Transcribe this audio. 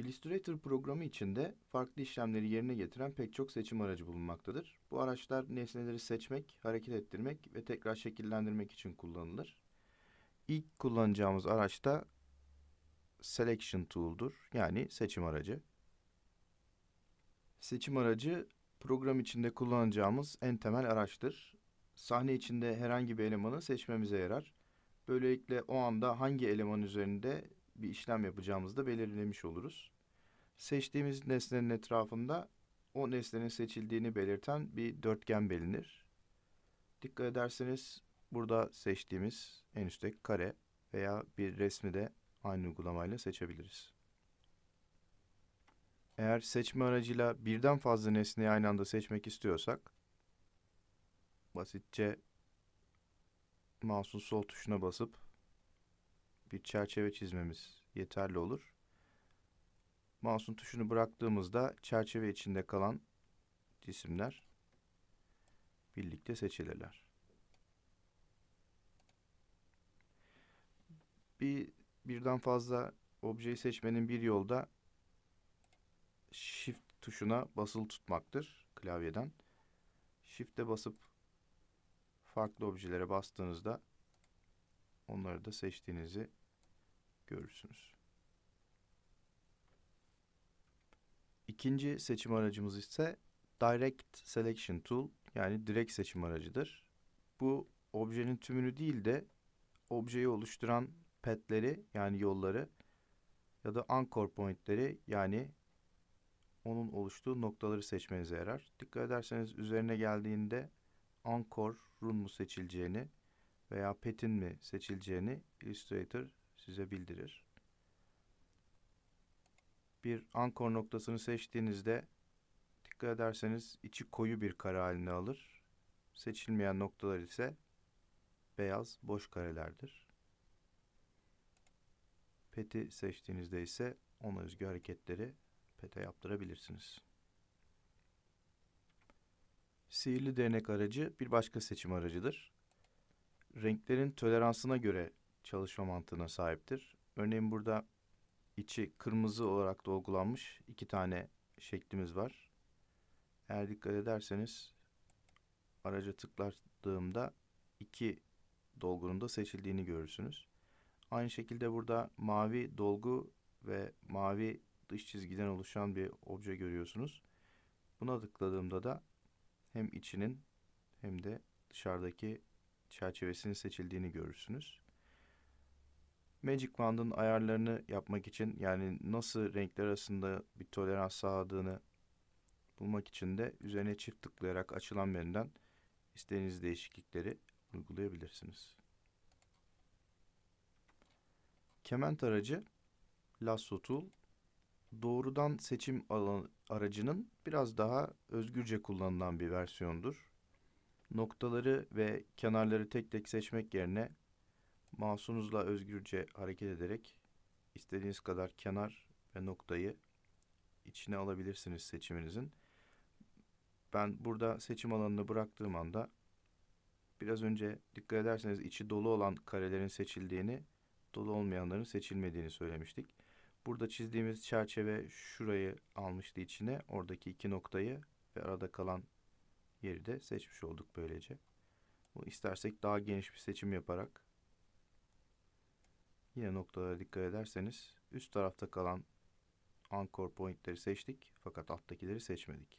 Illustrator programı içinde farklı işlemleri yerine getiren pek çok seçim aracı bulunmaktadır. Bu araçlar nesneleri seçmek, hareket ettirmek ve tekrar şekillendirmek için kullanılır. İlk kullanacağımız araç da Selection Tool'dur yani seçim aracı. Seçim aracı program içinde kullanacağımız en temel araçtır. Sahne içinde herhangi bir elemanı seçmemize yarar. Böylelikle o anda hangi eleman üzerinde bir işlem yapacağımızı da belirlemiş oluruz. Seçtiğimiz nesnenin etrafında o nesnenin seçildiğini belirten bir dörtgen belinir. Dikkat ederseniz burada seçtiğimiz en üstteki kare veya bir resmi de aynı uygulamayla seçebiliriz. Eğer seçme aracıyla birden fazla nesneyi aynı anda seçmek istiyorsak basitçe mouse'un sol tuşuna basıp bir çerçeve çizmemiz yeterli olur. Mouse'un tuşunu bıraktığımızda çerçeve içinde kalan cisimler birlikte seçilirler. Bir birden fazla objeyi seçmenin bir yolu da Shift tuşuna basılı tutmaktır klavyeden. Shift'e basıp farklı objelere bastığınızda onları da seçtiğinizi görürsünüz. İkinci seçim aracımız ise Direct Selection Tool yani direkt seçim aracıdır. Bu objenin tümünü değil de objeyi oluşturan petleri yani yolları ya da anchor pointleri yani onun oluştuğu noktaları seçmenize yarar. Dikkat ederseniz üzerine geldiğinde anchor run mu seçileceğini veya pet'in mi seçileceğini Illustrator size bildirir. Bir ankor noktasını seçtiğinizde dikkat ederseniz içi koyu bir kare halini alır. Seçilmeyen noktalar ise beyaz boş karelerdir. Peti seçtiğinizde ise ona özgü hareketleri pete yaptırabilirsiniz. Sihirli değnek aracı bir başka seçim aracıdır. Renklerin toleransına göre çalışma mantığına sahiptir. Örneğin burada içi kırmızı olarak dolgulanmış iki tane şeklimiz var. Eğer dikkat ederseniz araca tıkladığımda iki dolgunun da seçildiğini görürsünüz. Aynı şekilde burada mavi dolgu ve mavi dış çizgiden oluşan bir obje görüyorsunuz. Buna tıkladığımda da hem içinin hem de dışarıdaki çerçevesinin seçildiğini görürsünüz. Magic Band'ın ayarlarını yapmak için yani nasıl renkler arasında bir tolerans sağladığını bulmak için de üzerine çift tıklayarak açılan menüden istediğiniz değişiklikleri uygulayabilirsiniz. Kement aracı Lasso Tool doğrudan seçim aracının biraz daha özgürce kullanılan bir versiyondur. Noktaları ve kenarları tek tek seçmek yerine Mouse'unuzla özgürce hareket ederek istediğiniz kadar kenar ve noktayı içine alabilirsiniz seçiminizin. Ben burada seçim alanını bıraktığım anda biraz önce dikkat ederseniz içi dolu olan karelerin seçildiğini, dolu olmayanların seçilmediğini söylemiştik. Burada çizdiğimiz çerçeve şurayı almıştı içine. Oradaki iki noktayı ve arada kalan yeri de seçmiş olduk böylece. Bu istersek daha geniş bir seçim yaparak Yine noktalara dikkat ederseniz üst tarafta kalan anchor pointleri seçtik fakat alttakileri seçmedik.